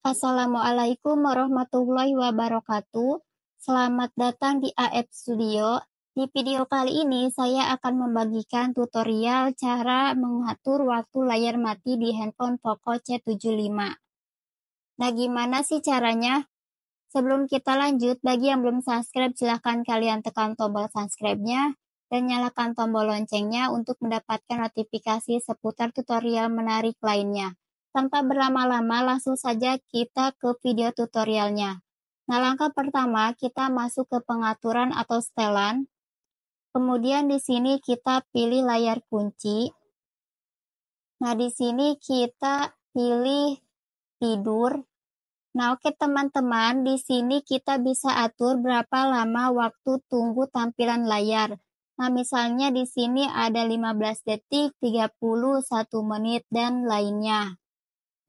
Assalamualaikum warahmatullahi wabarakatuh. Selamat datang di AF Studio. Di video kali ini saya akan membagikan tutorial cara mengatur waktu layar mati di handphone Poco C75. Nah, gimana sih caranya? Sebelum kita lanjut, bagi yang belum subscribe silahkan kalian tekan tombol subscribe-nya dan nyalakan tombol loncengnya untuk mendapatkan notifikasi seputar tutorial menarik lainnya. Tanpa berlama-lama, langsung saja kita ke video tutorialnya. Nah, langkah pertama kita masuk ke pengaturan atau setelan. Kemudian di sini kita pilih layar kunci. Nah, di sini kita pilih tidur. Nah, oke teman-teman, di sini kita bisa atur berapa lama waktu tunggu tampilan layar. Nah, misalnya di sini ada 15 detik, 31 menit, dan lainnya.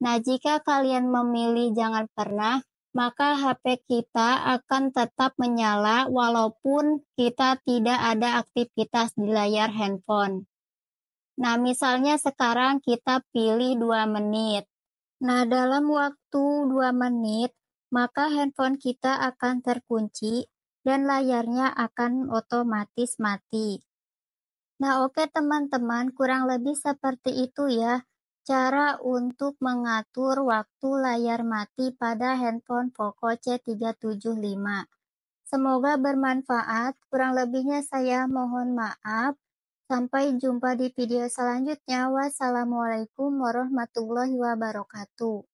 Nah, jika kalian memilih jangan pernah, maka HP kita akan tetap menyala walaupun kita tidak ada aktivitas di layar handphone. Nah, misalnya sekarang kita pilih 2 menit. Nah, dalam waktu 2 menit, maka handphone kita akan terkunci dan layarnya akan otomatis mati. Nah, oke teman-teman, kurang lebih seperti itu ya Cara untuk mengatur waktu layar mati pada handphone Poco C375. Semoga bermanfaat. Kurang lebihnya saya mohon maaf. Sampai jumpa di video selanjutnya. Wassalamualaikum warahmatullahi wabarakatuh.